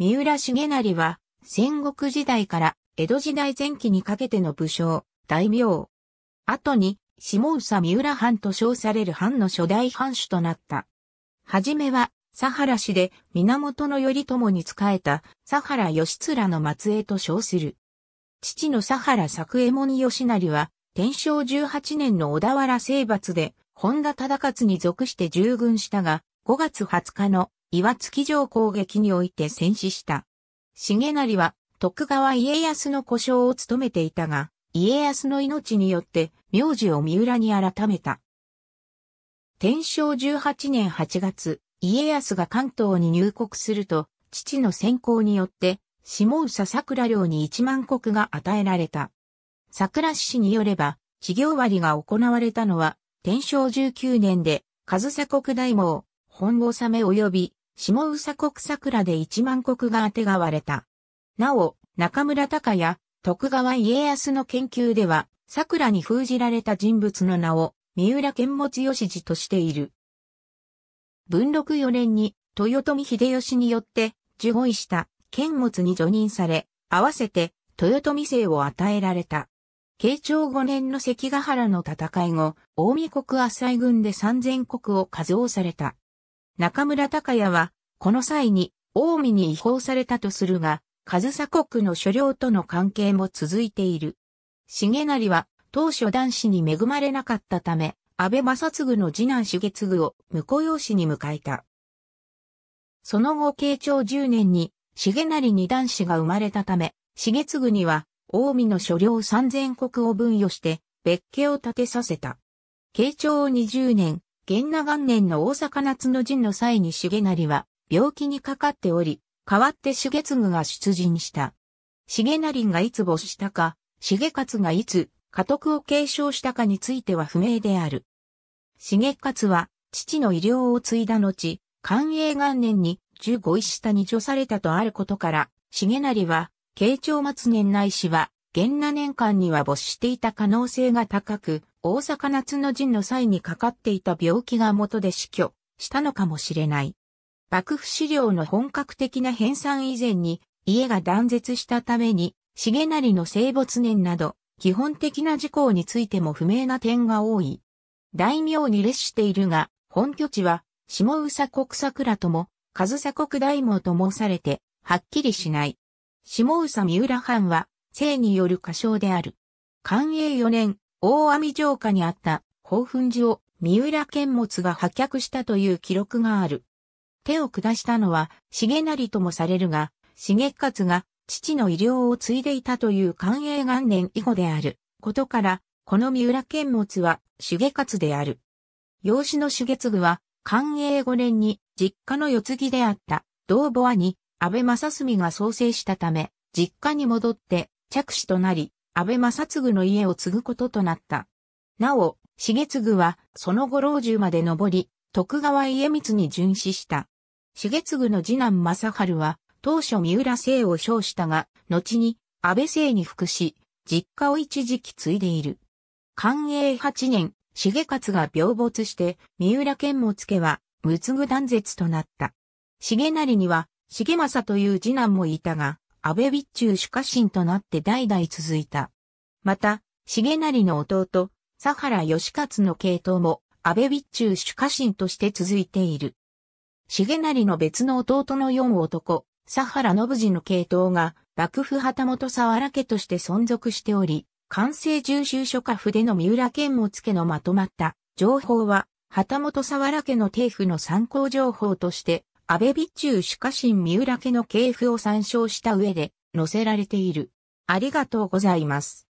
三浦重成は、戦国時代から江戸時代前期にかけての武将、大名。後に、下宇佐三浦藩と称される藩の初代藩主となった。はじめは、佐原氏で源頼朝に仕えた佐原義貫の末裔と称する。父の佐原作右衛門義成は、天正18年の小田原征伐で、本田忠勝に属して従軍したが、5月20日の岩月城攻撃において戦死した。重成は徳川家康の故障を務めていたが、家康の命によって名字を三浦に改めた。天正18年8月、家康が関東に入国すると、父の先行によって、下佐桜領に1万石が与えられた。桜氏によれば、企業割が行われたのは、天正19年で、上総国大網、本納め及び、下宇佐国桜で一万国があてがわれた。なお、中村隆や徳川家康の研究では、桜に封じられた人物の名を、三浦健持義次としている。文禄4年に、豊臣秀吉によって、受護した剣持に除任され、合わせて豊臣姓を与えられた。慶長5年の関ヶ原の戦い後、大見国浅井軍で三千国を数をされた。中村隆也は、この際に、近江に違法されたとするが、上総国の所領との関係も続いている。重成は、当初男子に恵まれなかったため、安倍正嗣の次男重継を婿養子に迎えた。その後慶長10年に、重成に男子が生まれたため、重継には、近江の所領3000国を分与して、別家を建てさせた。慶長20年、元那元年の大阪夏の陣の際に重成は病気にかかっており、代わって重次が出陣した。重成がいつ没したか、重勝がいつ家督を継承したかについては不明である。重勝は父の医療を継いだ後、寛永元年に15位下に除されたとあることから、重成は、慶長末年内氏は、元那年間には没していた可能性が高く、大阪夏の陣の際にかかっていた病気が元で死去したのかもしれない。幕府資料の本格的な編纂以前に、家が断絶したために、重成の生没年など、基本的な事項についても不明な点が多い。大名に列しているが、本拠地は、下宇佐国桜とも、上佐国大門と申されて、はっきりしない。下宇佐三浦藩は、生による過小である。寛永4年、大網城下にあった、宝奮寺を三浦剣物が破却したという記録がある。手を下したのは、重成ともされるが、重勝が父の医療を継いでいたという寛永元年以後であることから、この三浦剣物は重勝である。養子の重次は、寛永5年に実家の世継ぎであった同母兄安倍正澄が創生したため、実家に戻って着手となり、安倍正嗣の家を継ぐこととなった。なお、重次は、その後老中まで上り、徳川家光に殉死した。重次の次男正春は、当初三浦姓を称したが、後に安倍姓に服し、実家を一時期継いでいる。寛永八年、重勝が病没して、三浦健もつけは、無継ぐ断絶となった。重成には、重政という次男もいたが、安倍備中主家臣となって代々続いた。また、重成の弟、佐原義勝の系統も安倍備中主家臣として続いている。重成の別の弟の4男、佐原信次の系統が幕府旗本沢原家として存続しており、関西重修書家筆の三浦健もつけのまとまった情報は、旗本沢原家の定府の参考情報として安倍備中主家臣三浦家の系譜を参照した上で載せられている。ありがとうございます。